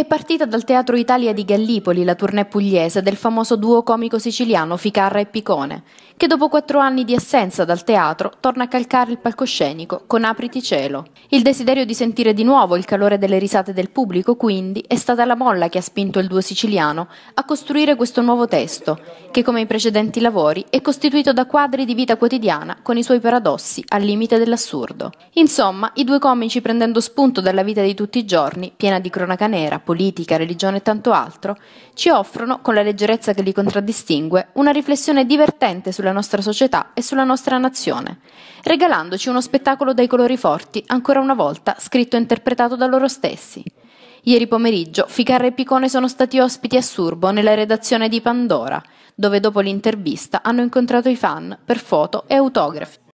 È partita dal Teatro Italia di Gallipoli la tournée pugliese del famoso duo comico siciliano Ficarra e Picone, che dopo quattro anni di assenza dal teatro torna a calcare il palcoscenico con Apriti Cielo. Il desiderio di sentire di nuovo il calore delle risate del pubblico, quindi, è stata la molla che ha spinto il duo siciliano a costruire questo nuovo testo, che come i precedenti lavori è costituito da quadri di vita quotidiana con i suoi paradossi al limite dell'assurdo. Insomma, i due comici prendendo spunto dalla vita di tutti i giorni, piena di cronaca nera, politica, religione e tanto altro, ci offrono, con la leggerezza che li contraddistingue, una riflessione divertente sulla nostra società e sulla nostra nazione, regalandoci uno spettacolo dai colori forti, ancora una volta scritto e interpretato da loro stessi. Ieri pomeriggio Ficarra e Picone sono stati ospiti a Surbo nella redazione di Pandora, dove dopo l'intervista hanno incontrato i fan per foto e autografi.